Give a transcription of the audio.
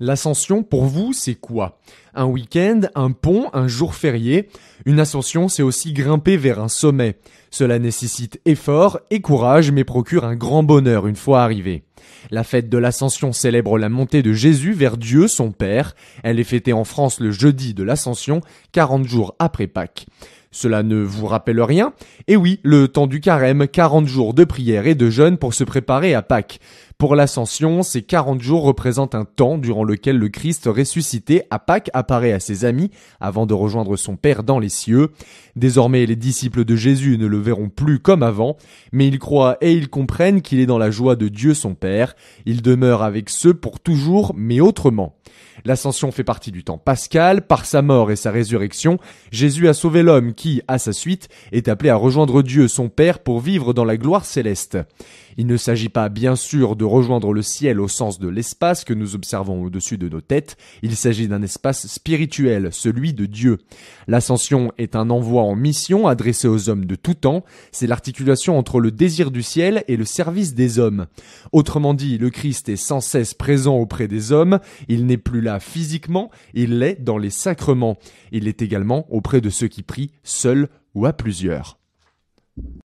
L'ascension, pour vous, c'est quoi Un week-end, un pont, un jour férié Une ascension, c'est aussi grimper vers un sommet. Cela nécessite effort et courage, mais procure un grand bonheur une fois arrivé. La fête de l'Ascension célèbre la montée de Jésus vers Dieu, son Père. Elle est fêtée en France le jeudi de l'Ascension, 40 jours après Pâques. Cela ne vous rappelle rien Et eh oui, le temps du carême, 40 jours de prière et de jeûne pour se préparer à Pâques. Pour l'ascension, ces 40 jours représentent un temps durant lequel le Christ ressuscité à Pâques apparaît à ses amis avant de rejoindre son Père dans les cieux. Désormais, les disciples de Jésus ne le verront plus comme avant, mais ils croient et ils comprennent qu'il est dans la joie de Dieu son Père. Il demeure avec ceux pour toujours, mais autrement. L'ascension fait partie du temps pascal. Par sa mort et sa résurrection, Jésus a sauvé l'homme qui, à sa suite, est appelé à rejoindre Dieu son Père pour vivre dans la gloire céleste. Il ne s'agit pas bien sûr de rejoindre le ciel au sens de l'espace que nous observons au-dessus de nos têtes, il s'agit d'un espace spirituel, celui de Dieu. L'ascension est un envoi en mission adressé aux hommes de tout temps, c'est l'articulation entre le désir du ciel et le service des hommes. Autrement dit, le Christ est sans cesse présent auprès des hommes, il n'est plus là physiquement, il l'est dans les sacrements, il est également auprès de ceux qui prient, seuls ou à plusieurs.